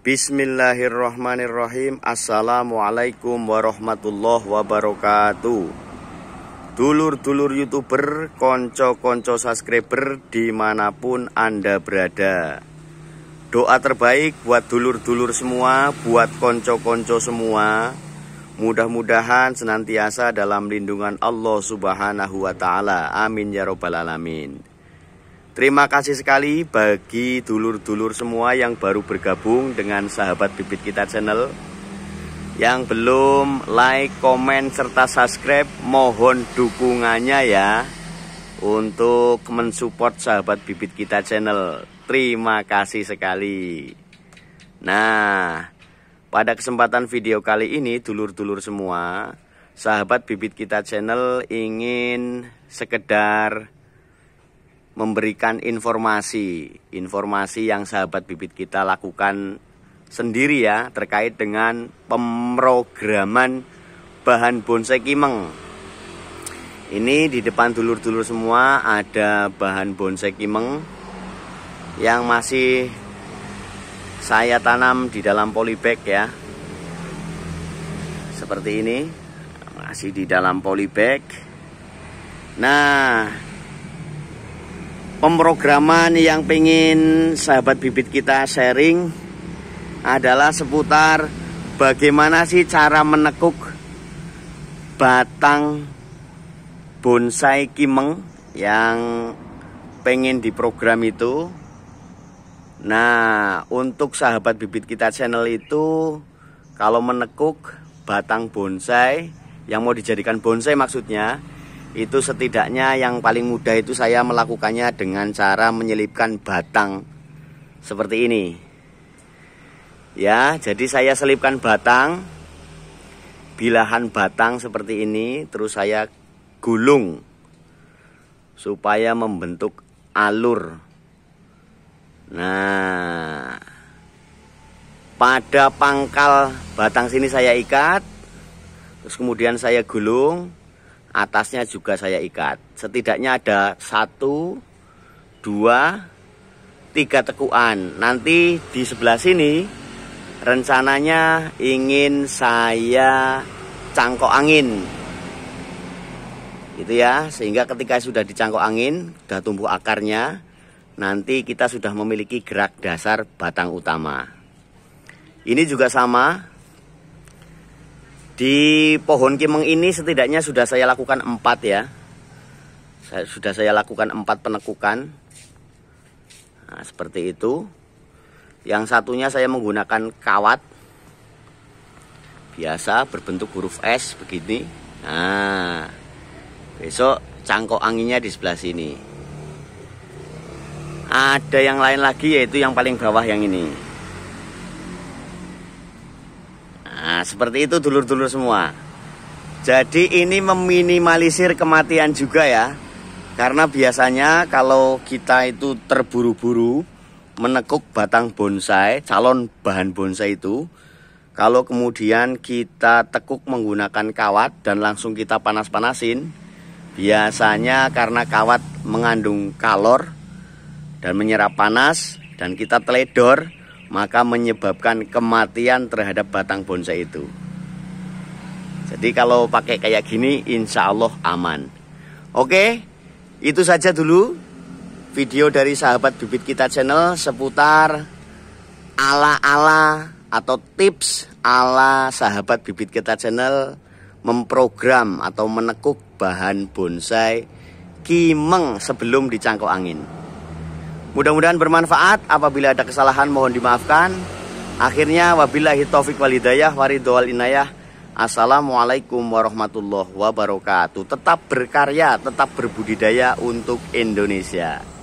Bismillahirrahmanirrahim Assalamualaikum warahmatullahi wabarakatuh Dulur-dulur youtuber, konco-konco subscriber dimanapun anda berada Doa terbaik buat dulur-dulur semua, buat konco-konco semua Mudah-mudahan senantiasa dalam lindungan Allah subhanahu wa ta'ala Amin ya robbal alamin Terima kasih sekali bagi dulur-dulur semua yang baru bergabung dengan sahabat bibit kita channel. Yang belum like, komen, serta subscribe, mohon dukungannya ya untuk mensupport sahabat bibit kita channel. Terima kasih sekali. Nah, pada kesempatan video kali ini dulur-dulur semua, sahabat bibit kita channel ingin sekedar memberikan informasi, informasi yang sahabat bibit kita lakukan sendiri ya terkait dengan pemrograman bahan bonsai kimeng. Ini di depan dulur-dulur semua ada bahan bonsai kimeng yang masih saya tanam di dalam polybag ya. Seperti ini masih di dalam polybag. Nah, pemrograman yang pengen sahabat bibit kita sharing adalah seputar bagaimana sih cara menekuk batang bonsai kimeng yang pengen diprogram itu Nah untuk sahabat bibit kita channel itu kalau menekuk batang bonsai yang mau dijadikan bonsai maksudnya itu setidaknya yang paling mudah itu saya melakukannya dengan cara menyelipkan batang seperti ini ya jadi saya selipkan batang bilahan batang seperti ini terus saya gulung supaya membentuk alur nah pada pangkal batang sini saya ikat terus kemudian saya gulung atasnya juga saya ikat setidaknya ada satu dua tiga tekuan nanti di sebelah sini rencananya ingin saya cangkok angin gitu ya sehingga ketika sudah dicangkok angin sudah tumbuh akarnya nanti kita sudah memiliki gerak dasar batang utama ini juga sama di pohon kimeng ini setidaknya sudah saya lakukan empat ya. Saya, sudah saya lakukan empat penekukan. Nah, seperti itu. Yang satunya saya menggunakan kawat biasa berbentuk huruf S begini. Nah, besok cangkok anginnya di sebelah sini. Ada yang lain lagi yaitu yang paling bawah yang ini. seperti itu dulur-dulur semua. Jadi ini meminimalisir kematian juga ya. Karena biasanya kalau kita itu terburu-buru menekuk batang bonsai, calon bahan bonsai itu, kalau kemudian kita tekuk menggunakan kawat dan langsung kita panas-panasin, biasanya karena kawat mengandung kalor dan menyerap panas dan kita teledor, maka menyebabkan kematian terhadap batang bonsai itu. Jadi kalau pakai kayak gini insya Allah aman. Oke, itu saja dulu video dari sahabat bibit kita channel seputar ala-ala atau tips ala sahabat bibit kita channel memprogram atau menekuk bahan bonsai kimeng sebelum dicangkok angin. Mudah-mudahan bermanfaat. Apabila ada kesalahan mohon dimaafkan. Akhirnya wabillahi taufik walidayah waridwal inayah. Assalamualaikum warahmatullahi wabarakatuh. Tetap berkarya, tetap berbudidaya untuk Indonesia.